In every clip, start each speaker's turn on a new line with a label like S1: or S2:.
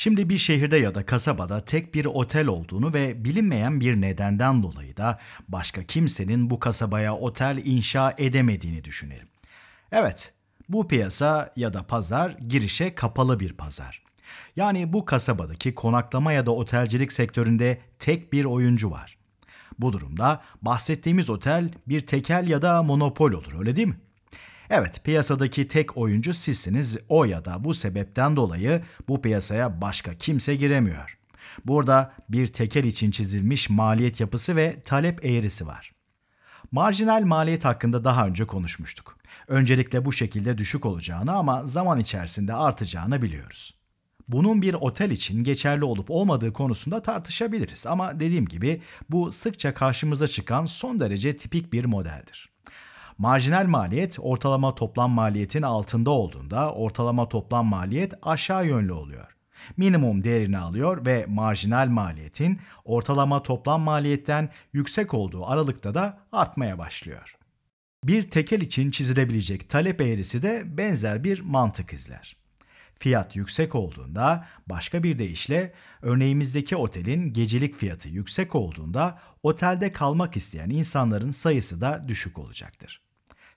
S1: Şimdi bir şehirde ya da kasabada tek bir otel olduğunu ve bilinmeyen bir nedenden dolayı da başka kimsenin bu kasabaya otel inşa edemediğini düşünelim. Evet, bu piyasa ya da pazar girişe kapalı bir pazar. Yani bu kasabadaki konaklama ya da otelcilik sektöründe tek bir oyuncu var. Bu durumda bahsettiğimiz otel bir tekel ya da monopol olur öyle değil mi? Evet piyasadaki tek oyuncu sizsiniz o ya da bu sebepten dolayı bu piyasaya başka kimse giremiyor. Burada bir tekel için çizilmiş maliyet yapısı ve talep eğrisi var. Marjinal maliyet hakkında daha önce konuşmuştuk. Öncelikle bu şekilde düşük olacağını ama zaman içerisinde artacağını biliyoruz. Bunun bir otel için geçerli olup olmadığı konusunda tartışabiliriz ama dediğim gibi bu sıkça karşımıza çıkan son derece tipik bir modeldir. Marjinal maliyet ortalama toplam maliyetin altında olduğunda ortalama toplam maliyet aşağı yönlü oluyor. Minimum değerini alıyor ve marjinal maliyetin ortalama toplam maliyetten yüksek olduğu aralıkta da artmaya başlıyor. Bir tekel için çizilebilecek talep eğrisi de benzer bir mantık izler. Fiyat yüksek olduğunda başka bir deyişle örneğimizdeki otelin gecelik fiyatı yüksek olduğunda otelde kalmak isteyen insanların sayısı da düşük olacaktır.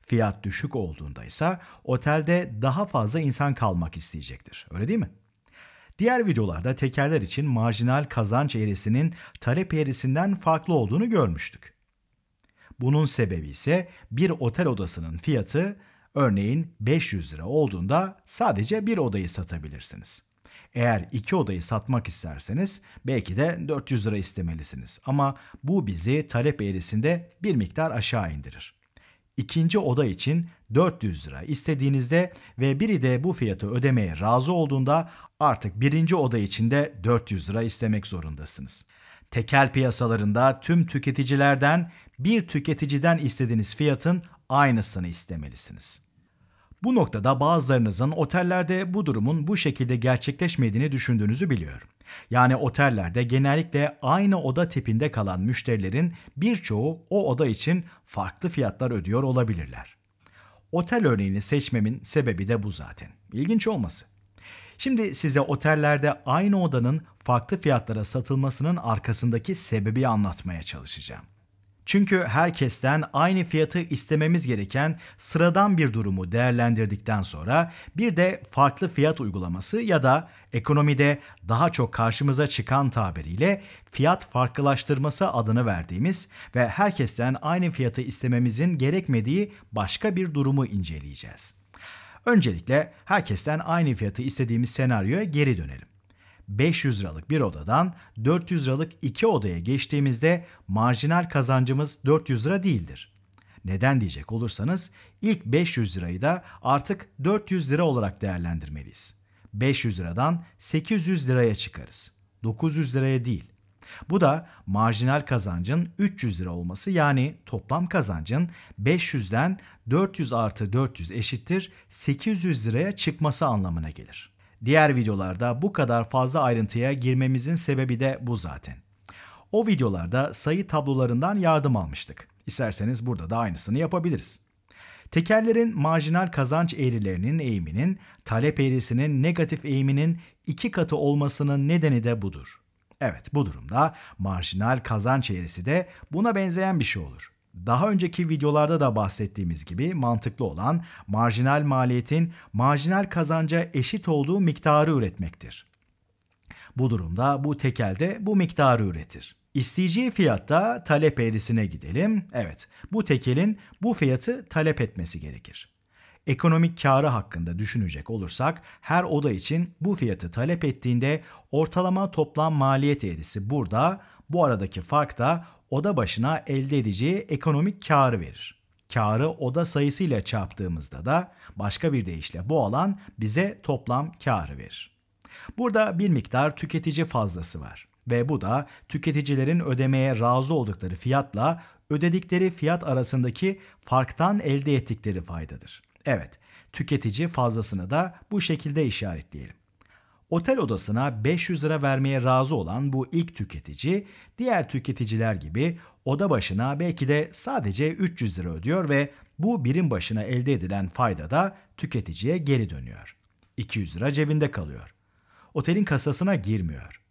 S1: Fiyat düşük olduğunda ise otelde daha fazla insan kalmak isteyecektir. Öyle değil mi? Diğer videolarda tekerler için marjinal kazanç eğrisinin talep eğrisinden farklı olduğunu görmüştük. Bunun sebebi ise bir otel odasının fiyatı örneğin 500 lira olduğunda sadece bir odayı satabilirsiniz. Eğer iki odayı satmak isterseniz belki de 400 lira istemelisiniz ama bu bizi talep eğrisinde bir miktar aşağı indirir ikinci oda için 400 lira istediğinizde ve biri de bu fiyatı ödemeye razı olduğunda artık birinci oda için de 400 lira istemek zorundasınız. Tekel piyasalarında tüm tüketicilerden bir tüketiciden istediğiniz fiyatın aynısını istemelisiniz. Bu noktada bazılarınızın otellerde bu durumun bu şekilde gerçekleşmediğini düşündüğünüzü biliyorum. Yani otellerde genellikle aynı oda tipinde kalan müşterilerin birçoğu o oda için farklı fiyatlar ödüyor olabilirler. Otel örneğini seçmemin sebebi de bu zaten. İlginç olması. Şimdi size otellerde aynı odanın farklı fiyatlara satılmasının arkasındaki sebebi anlatmaya çalışacağım. Çünkü herkesten aynı fiyatı istememiz gereken sıradan bir durumu değerlendirdikten sonra bir de farklı fiyat uygulaması ya da ekonomide daha çok karşımıza çıkan tabiriyle fiyat farklılaştırması adını verdiğimiz ve herkesten aynı fiyatı istememizin gerekmediği başka bir durumu inceleyeceğiz. Öncelikle herkesten aynı fiyatı istediğimiz senaryoya geri dönelim. 500 liralık bir odadan 400 liralık iki odaya geçtiğimizde marjinal kazancımız 400 lira değildir. Neden diyecek olursanız ilk 500 lirayı da artık 400 lira olarak değerlendirmeliyiz. 500 liradan 800 liraya çıkarız. 900 liraya değil. Bu da marjinal kazancın 300 lira olması yani toplam kazancın 500'den 400 artı 400 eşittir 800 liraya çıkması anlamına gelir. Diğer videolarda bu kadar fazla ayrıntıya girmemizin sebebi de bu zaten. O videolarda sayı tablolarından yardım almıştık. İsterseniz burada da aynısını yapabiliriz. Tekerlerin marjinal kazanç eğrilerinin eğiminin, talep eğrisinin negatif eğiminin iki katı olmasının nedeni de budur. Evet bu durumda marjinal kazanç eğrisi de buna benzeyen bir şey olur. Daha önceki videolarda da bahsettiğimiz gibi mantıklı olan marjinal maliyetin marjinal kazanca eşit olduğu miktarı üretmektir. Bu durumda bu tekelde bu miktarı üretir. İsteyeceği fiyatta talep eğrisine gidelim. Evet, bu tekelin bu fiyatı talep etmesi gerekir. Ekonomik karı hakkında düşünecek olursak her oda için bu fiyatı talep ettiğinde ortalama toplam maliyet eğrisi burada, bu aradaki fark da oda başına elde edeceği ekonomik karı verir. Karı oda sayısıyla çarptığımızda da başka bir deyişle bu alan bize toplam karı verir. Burada bir miktar tüketici fazlası var ve bu da tüketicilerin ödemeye razı oldukları fiyatla ödedikleri fiyat arasındaki farktan elde ettikleri faydadır. Evet, tüketici fazlasını da bu şekilde işaretleyelim otel odasına 500 lira vermeye razı olan bu ilk tüketici diğer tüketiciler gibi oda başına belki de sadece 300 lira ödüyor ve bu birim başına elde edilen fayda da tüketiciye geri dönüyor. 200 lira cebinde kalıyor. Otelin kasasına girmiyor.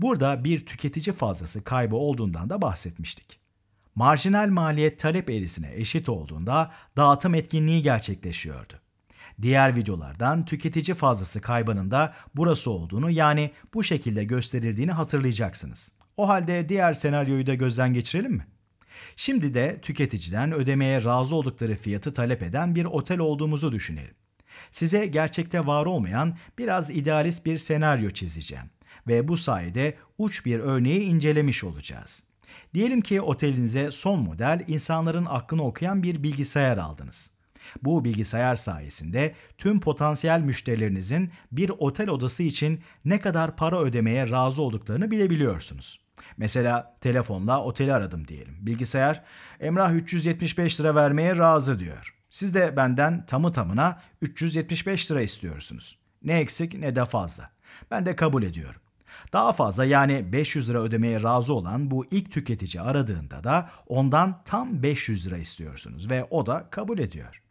S1: Burada bir tüketici fazlası kaybı olduğundan da bahsetmiştik. Marjinal maliyet talep eğrisine eşit olduğunda dağıtım etkinliği gerçekleşiyordu. Diğer videolardan tüketici fazlası kaybının da burası olduğunu yani bu şekilde gösterildiğini hatırlayacaksınız. O halde diğer senaryoyu da gözden geçirelim mi? Şimdi de tüketiciden ödemeye razı oldukları fiyatı talep eden bir otel olduğumuzu düşünelim. Size gerçekte var olmayan biraz idealist bir senaryo çizeceğim ve bu sayede uç bir örneği incelemiş olacağız. Diyelim ki otelinize son model insanların aklını okuyan bir bilgisayar aldınız. Bu bilgisayar sayesinde tüm potansiyel müşterilerinizin bir otel odası için ne kadar para ödemeye razı olduklarını bilebiliyorsunuz. Mesela telefonla oteli aradım diyelim. Bilgisayar Emrah 375 lira vermeye razı diyor. Siz de benden tamı tamına 375 lira istiyorsunuz. Ne eksik ne de fazla. Ben de kabul ediyorum. Daha fazla yani 500 lira ödemeye razı olan bu ilk tüketici aradığında da ondan tam 500 lira istiyorsunuz ve o da kabul ediyor.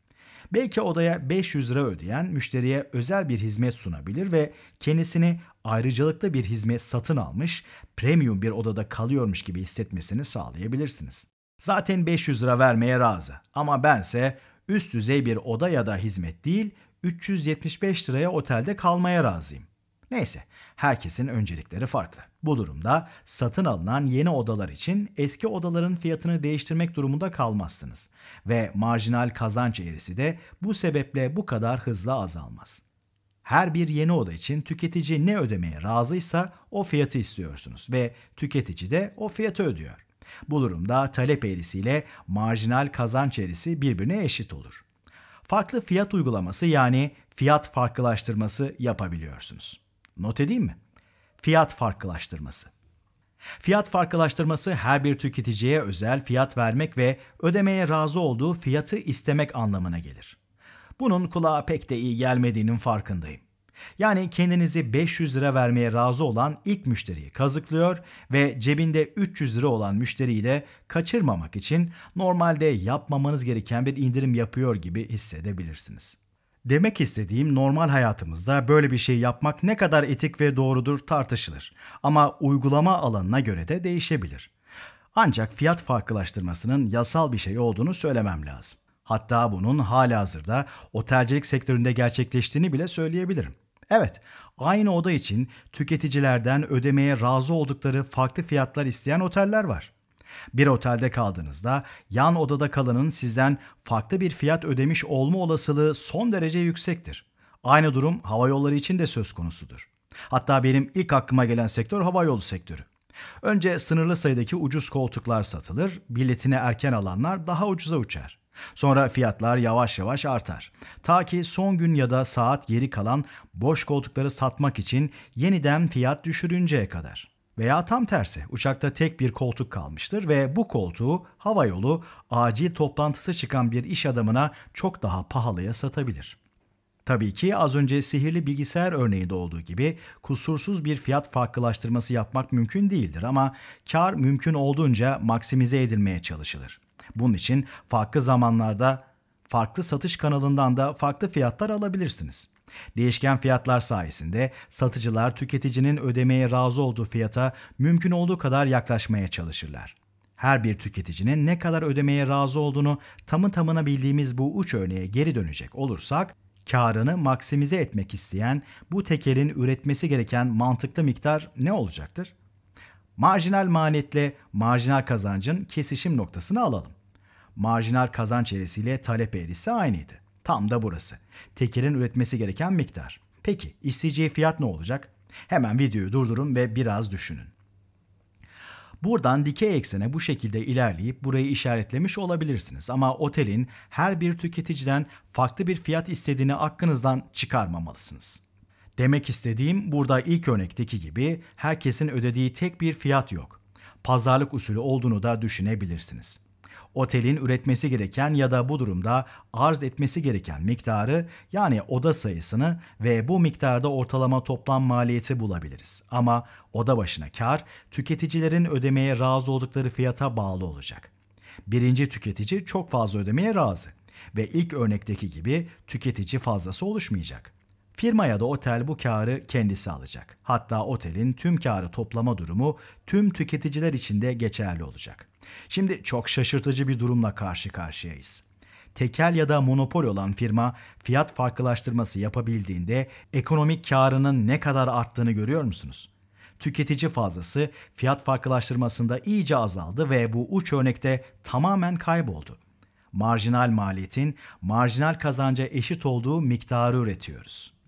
S1: Belki odaya 500 lira ödeyen müşteriye özel bir hizmet sunabilir ve kendisini ayrıcalıklı bir hizmet satın almış, premium bir odada kalıyormuş gibi hissetmesini sağlayabilirsiniz. Zaten 500 lira vermeye razı ama bense üst düzey bir oda ya da hizmet değil, 375 liraya otelde kalmaya razıyım. Neyse, herkesin öncelikleri farklı. Bu durumda satın alınan yeni odalar için eski odaların fiyatını değiştirmek durumunda kalmazsınız ve marjinal kazanç eğrisi de bu sebeple bu kadar hızla azalmaz. Her bir yeni oda için tüketici ne ödemeye razıysa o fiyatı istiyorsunuz ve tüketici de o fiyatı ödüyor. Bu durumda talep eğrisiyle marjinal kazanç eğrisi birbirine eşit olur. Farklı fiyat uygulaması yani fiyat farklılaştırması yapabiliyorsunuz. Not edeyim mi? Fiyat farklılaştırması. Fiyat farklılaştırması her bir tüketiciye özel fiyat vermek ve ödemeye razı olduğu fiyatı istemek anlamına gelir. Bunun kulağa pek de iyi gelmediğinin farkındayım. Yani kendinizi 500 lira vermeye razı olan ilk müşteriyi kazıklıyor ve cebinde 300 lira olan müşteriyi de kaçırmamak için normalde yapmamanız gereken bir indirim yapıyor gibi hissedebilirsiniz. Demek istediğim normal hayatımızda böyle bir şey yapmak ne kadar etik ve doğrudur tartışılır. Ama uygulama alanına göre de değişebilir. Ancak fiyat farklılaştırmasının yasal bir şey olduğunu söylemem lazım. Hatta bunun hazırda otelcilik sektöründe gerçekleştiğini bile söyleyebilirim. Evet, aynı oda için tüketicilerden ödemeye razı oldukları farklı fiyatlar isteyen oteller var. Bir otelde kaldığınızda yan odada kalanın sizden farklı bir fiyat ödemiş olma olasılığı son derece yüksektir. Aynı durum hava yolları için de söz konusudur. Hatta benim ilk aklıma gelen sektör hava yolu sektörü. Önce sınırlı sayıdaki ucuz koltuklar satılır, biletini erken alanlar daha ucuza uçar. Sonra fiyatlar yavaş yavaş artar. Ta ki son gün ya da saat geri kalan boş koltukları satmak için yeniden fiyat düşürünceye kadar veya tam tersi uçakta tek bir koltuk kalmıştır ve bu koltuğu hava yolu acil toplantısı çıkan bir iş adamına çok daha pahalıya satabilir. Tabii ki az önce sihirli bilgisayar örneğinde olduğu gibi kusursuz bir fiyat farklılaştırması yapmak mümkün değildir ama kar mümkün olduğunca maksimize edilmeye çalışılır. Bunun için farklı zamanlarda farklı satış kanalından da farklı fiyatlar alabilirsiniz. Değişken fiyatlar sayesinde satıcılar tüketicinin ödemeye razı olduğu fiyata mümkün olduğu kadar yaklaşmaya çalışırlar. Her bir tüketicinin ne kadar ödemeye razı olduğunu tamı tamına bildiğimiz bu uç örneğe geri dönecek olursak, karını maksimize etmek isteyen bu tekelin üretmesi gereken mantıklı miktar ne olacaktır? Marjinal maliyetle marjinal kazancın kesişim noktasını alalım. Marjinal kazanç eğrisiyle talep eğrisi aynıydı. Tam da burası. Tekelin üretmesi gereken miktar. Peki isteyeceği fiyat ne olacak? Hemen videoyu durdurun ve biraz düşünün. Buradan dikey eksene bu şekilde ilerleyip burayı işaretlemiş olabilirsiniz ama otelin her bir tüketiciden farklı bir fiyat istediğini aklınızdan çıkarmamalısınız. Demek istediğim burada ilk örnekteki gibi herkesin ödediği tek bir fiyat yok. Pazarlık usulü olduğunu da düşünebilirsiniz otelin üretmesi gereken ya da bu durumda arz etmesi gereken miktarı yani oda sayısını ve bu miktarda ortalama toplam maliyeti bulabiliriz. Ama oda başına kar tüketicilerin ödemeye razı oldukları fiyata bağlı olacak. Birinci tüketici çok fazla ödemeye razı ve ilk örnekteki gibi tüketici fazlası oluşmayacak. Firma ya da otel bu karı kendisi alacak. Hatta otelin tüm karı toplama durumu tüm tüketiciler için de geçerli olacak. Şimdi çok şaşırtıcı bir durumla karşı karşıyayız. Tekel ya da monopol olan firma fiyat farklılaştırması yapabildiğinde ekonomik karının ne kadar arttığını görüyor musunuz? Tüketici fazlası fiyat farklılaştırmasında iyice azaldı ve bu uç örnekte tamamen kayboldu marjinal maliyetin marjinal kazanca eşit olduğu miktarı üretiyoruz.